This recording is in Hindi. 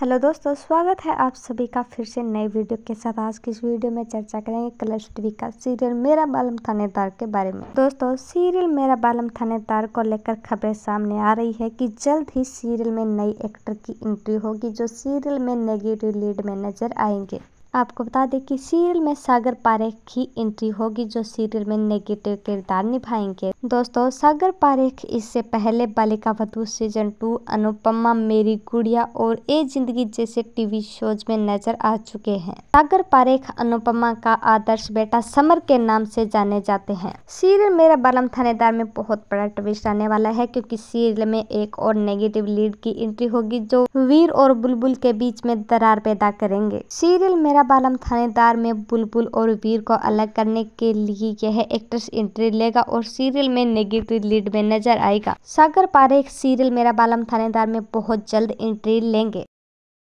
हेलो दोस्तों स्वागत है आप सभी का फिर से नए वीडियो के साथ आज की इस वीडियो में चर्चा करेंगे कलर्स टीवी का सीरियल मेरा बालम थानेदार के बारे में दोस्तों सीरियल मेरा बालम थानेदार को लेकर खबरें सामने आ रही है कि जल्द ही सीरियल में नई एक्टर की एंट्री होगी जो सीरियल में नेगेटिव लीड में नजर आएंगे आपको बता दें कि सीरियल में सागर पारेख की एंट्री होगी जो सीरियल में नेगेटिव किरदार निभाएंगे दोस्तों सागर पारेख इससे पहले बालिका वधु सीजन टू अनुपमा मेरी गुड़िया और ए जिंदगी जैसे टीवी शोज में नजर आ चुके हैं सागर पारेख अनुपमा का आदर्श बेटा समर के नाम से जाने जाते हैं सीरियल मेरा बालम थानेदार में बहुत बड़ा ट्विस्ट आने वाला है क्योंकि सीरियल में एक और नेगेटिव लीड की एंट्री होगी जो वीर और बुलबुल के बीच में दरार पैदा करेंगे सीरियल मेरा बालम थानेदार में बुलबुल और वीर को अलग करने के लिए यह एक्ट्रेस एंट्री लेगा और सीरियल सीरियल में नेगेटिव लीड में नजर आएगा सागर पारेख सीरियल मेरा बालम थानेदार में बहुत जल्द एंट्री लेंगे